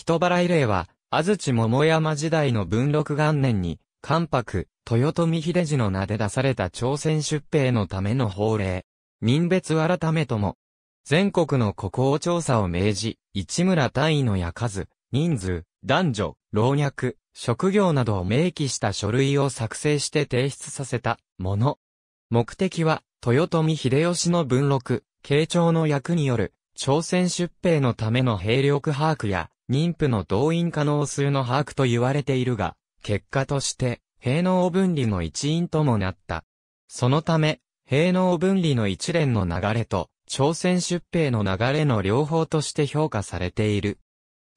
人払い令は、安土桃山時代の文禄元年に、関白、豊臣秀治の名で出された朝鮮出兵のための法令。民別改めとも、全国の国王調査を命じ、市村単位のや数、人数、男女、老若、職業などを明記した書類を作成して提出させたもの。目的は、豊臣秀吉の文録、慶長の役による、朝鮮出兵のための兵力把握や、妊婦の動員可能数の把握と言われているが、結果として、平能分離の一因ともなった。そのため、平能分離の一連の流れと、朝鮮出兵の流れの両方として評価されている。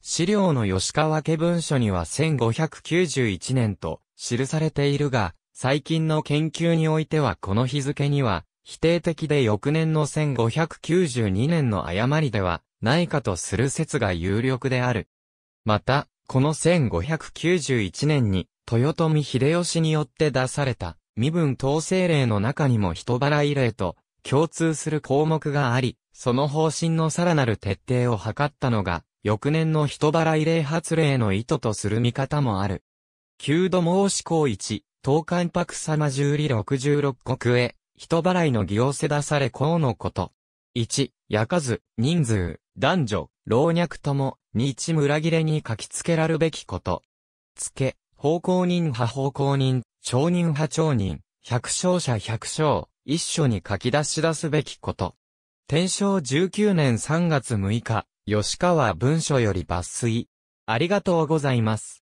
資料の吉川家文書には1591年と記されているが、最近の研究においてはこの日付には否定的で翌年の1592年の誤りではないかとする説が有力である。また、この1591年に、豊臣秀吉によって出された、身分統制令の中にも人払い令と共通する項目があり、その方針のさらなる徹底を図ったのが、翌年の人払い令発令の意図とする見方もある。旧度申し公一、東関白様十里六十六国へ、人払いの行をせだされこうのこと。1、焼かず、人数、男女、老若とも、に一村切れに書きつけらるべきこと。つけ、方向人派方向人、町人派町人、百姓者百姓、一緒に書き出し出すべきこと。天正19年3月6日、吉川文書より抜粋。ありがとうございます。